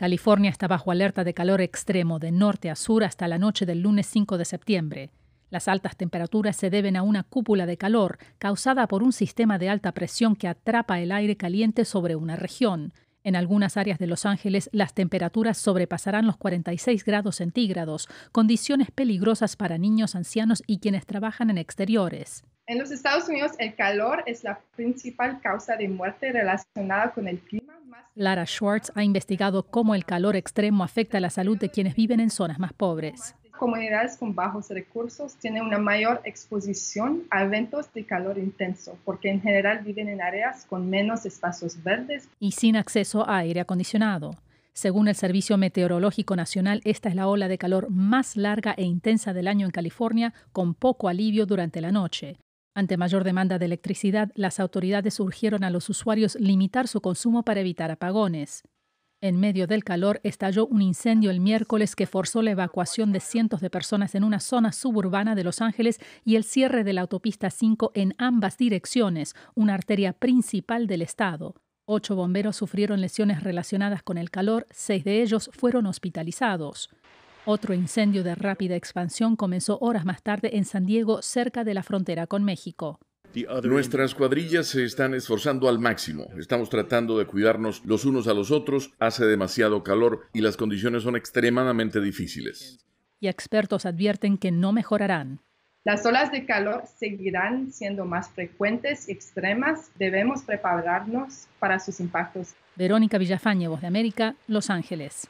California está bajo alerta de calor extremo de norte a sur hasta la noche del lunes 5 de septiembre. Las altas temperaturas se deben a una cúpula de calor causada por un sistema de alta presión que atrapa el aire caliente sobre una región. En algunas áreas de Los Ángeles las temperaturas sobrepasarán los 46 grados centígrados, condiciones peligrosas para niños, ancianos y quienes trabajan en exteriores. En los Estados Unidos el calor es la principal causa de muerte relacionada con el clima Lara Schwartz ha investigado cómo el calor extremo afecta la salud de quienes viven en zonas más pobres. Comunidades con bajos recursos tienen una mayor exposición a eventos de calor intenso porque en general viven en áreas con menos espacios verdes y sin acceso a aire acondicionado. Según el Servicio Meteorológico Nacional, esta es la ola de calor más larga e intensa del año en California, con poco alivio durante la noche. Ante mayor demanda de electricidad, las autoridades urgieron a los usuarios limitar su consumo para evitar apagones. En medio del calor estalló un incendio el miércoles que forzó la evacuación de cientos de personas en una zona suburbana de Los Ángeles y el cierre de la autopista 5 en ambas direcciones, una arteria principal del estado. Ocho bomberos sufrieron lesiones relacionadas con el calor, seis de ellos fueron hospitalizados. Otro incendio de rápida expansión comenzó horas más tarde en San Diego, cerca de la frontera con México. Nuestras cuadrillas se están esforzando al máximo. Estamos tratando de cuidarnos los unos a los otros. Hace demasiado calor y las condiciones son extremadamente difíciles. Y expertos advierten que no mejorarán. Las olas de calor seguirán siendo más frecuentes y extremas. Debemos prepararnos para sus impactos. Verónica Villafañe, Voz de América, Los Ángeles.